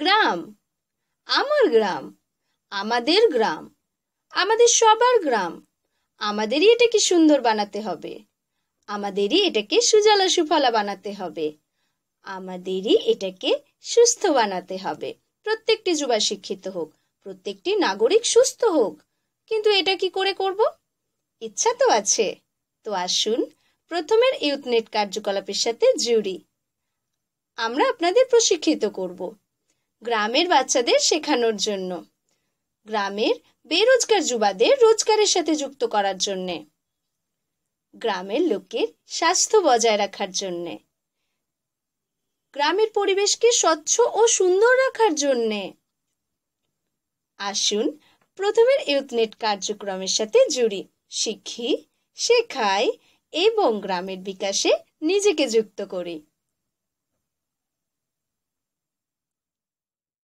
গ্রাম আমার গ্রাম আমাদের গ্রাম আমাদের সবার গ্রাম আমাদেরই এটাকে সুন্দর বানাতে হবে আমাদেরই এটাকে সুজলা সুফলা বানাতে হবে আমাদেরই এটাকে সুস্থ বানাতে হবে প্রত্যেকটি যুবা শিক্ষিত হোক প্রত্যেকটি নাগরিক সুস্থ হোক কিন্তু এটা কি করে করব ইচ্ছা তো আছে তো আসুন প্রথমের ইউথনেট কার্যকলাপের সাথে জুড়ি আমরা আপনাদের প্রশিক্ষিত করব গ্রামের বাচ্চাদের শেখানোর জন্য গ্রামের বেরোজগার যুবাদের রোজগারের সাথে যুক্ত করার জন্যে গ্রামের লোকের স্বাস্থ্য বজায় রাখার জন্যে গ্রামের পরিবেশকে স্বচ্ছ ও সুন্দর রাখার জন্যে আসুন প্রথমের ইউথনেট কার্যক্রমের সাথে জুড়ি শিখি শেখাই এবং গ্রামের বিকাশে নিজেকে যুক্ত করি